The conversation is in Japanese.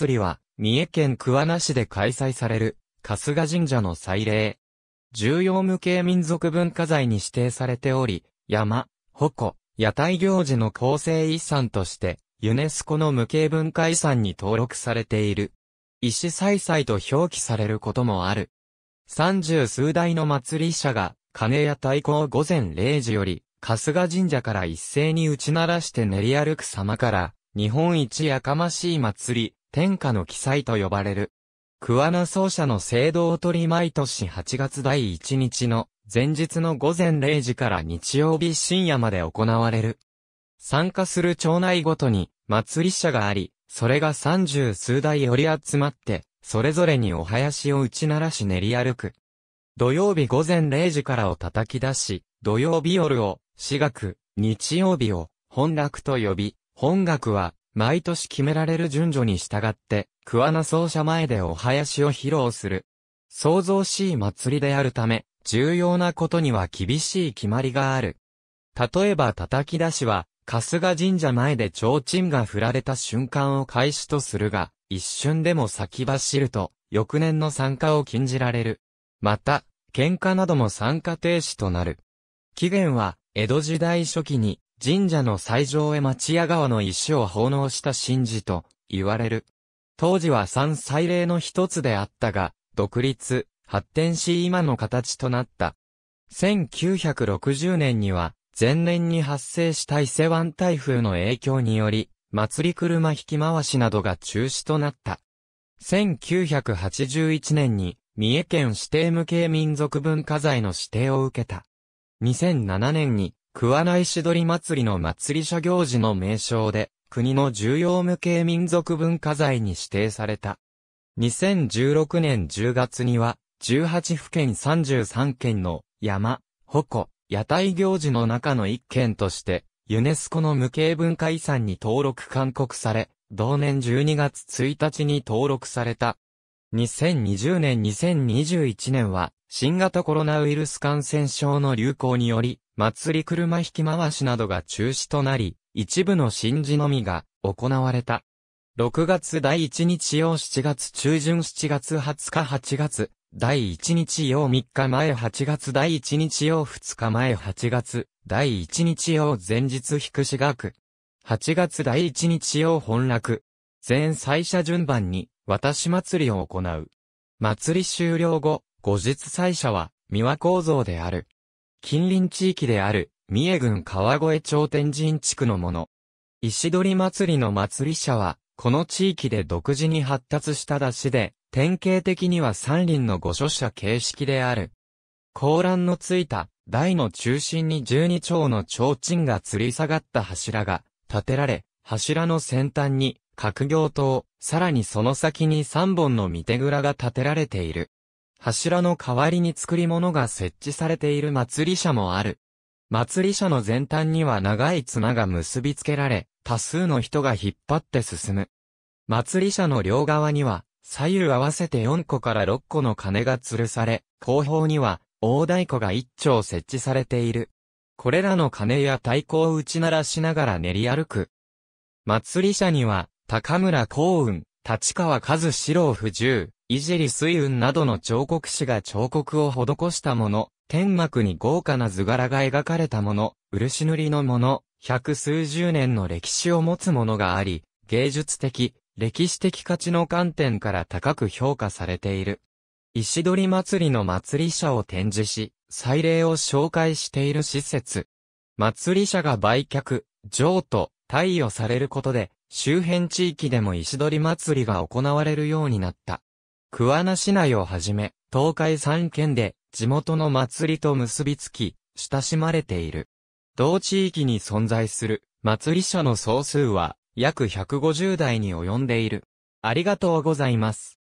祭りは、三重県桑名市で開催される、春日神社の祭礼。重要無形民族文化財に指定されており、山、鉾、屋台行事の構成遺産として、ユネスコの無形文化遺産に登録されている。石祭祭と表記されることもある。三十数台の祭り者が、金や太鼓を午前0時より、春日神社から一斉に打ち鳴らして練り歩く様から、日本一やかましい祭り、天下の記載と呼ばれる。桑名奏者の聖堂取り毎年8月第1日の前日の午前0時から日曜日深夜まで行われる。参加する町内ごとに祭り者があり、それが三十数台より集まって、それぞれにお囃子を打ち鳴らし練り歩く。土曜日午前0時からを叩き出し、土曜日夜を、私学、日曜日を、本楽と呼び、本楽は、毎年決められる順序に従って、桑名奏者前でお囃子を披露する。創造しい祭りであるため、重要なことには厳しい決まりがある。例えば叩き出しは、春日神社前で提灯が振られた瞬間を開始とするが、一瞬でも先走ると、翌年の参加を禁じられる。また、喧嘩なども参加停止となる。期限は、江戸時代初期に、神社の最上へ町屋川の石を奉納した神事と言われる。当時は三祭礼の一つであったが、独立、発展し今の形となった。1960年には、前年に発生した伊勢湾台風の影響により、祭り車引き回しなどが中止となった。1981年に、三重県指定無形民族文化財の指定を受けた。2007年に、桑内しどり祭りの祭り者行事の名称で、国の重要無形民族文化財に指定された。2016年10月には、18府県33県の山、鉾、屋台行事の中の1県として、ユネスコの無形文化遺産に登録勧告され、同年12月1日に登録された。2020年2021年は、新型コロナウイルス感染症の流行により、祭り車引き回しなどが中止となり、一部の神事のみが行われた。6月第1日曜7月中旬7月20日8月第1日曜3日前8月第1日曜2日前8月第1日曜前日引くし学8月第1日曜本落全祭者順番に渡し祭りを行う。祭り終了後、後日祭者は三輪構造である。近隣地域である、三重郡川越頂天神地区のもの。石鳥祭りの祭り者は、この地域で独自に発達した出しで、典型的には三輪の御所者形式である。甲欄のついた台の中心に十二丁の提灯が吊り下がった柱が建てられ、柱の先端に角行灯、さらにその先に三本の御手蔵が建てられている。柱の代わりに作り物が設置されている祭り車もある。祭り車の前端には長い綱が結びつけられ、多数の人が引っ張って進む。祭り車の両側には、左右合わせて4個から6個の鐘が吊るされ、後方には、大太鼓が1丁設置されている。これらの鐘や太鼓を打ち鳴らしながら練り歩く。祭り車には、高村幸雲、立川和志郎不十、いじり水雲などの彫刻師が彫刻を施したもの、天幕に豪華な図柄が描かれたもの、漆塗りのもの、百数十年の歴史を持つものがあり、芸術的、歴史的価値の観点から高く評価されている。石鳥祭りの祭り者を展示し、祭礼を紹介している施設。祭り者が売却、譲渡、貸与されることで、周辺地域でも石鳥祭りが行われるようになった。桑名市内をはじめ、東海3県で地元の祭りと結びつき、親しまれている。同地域に存在する祭り者の総数は約150代に及んでいる。ありがとうございます。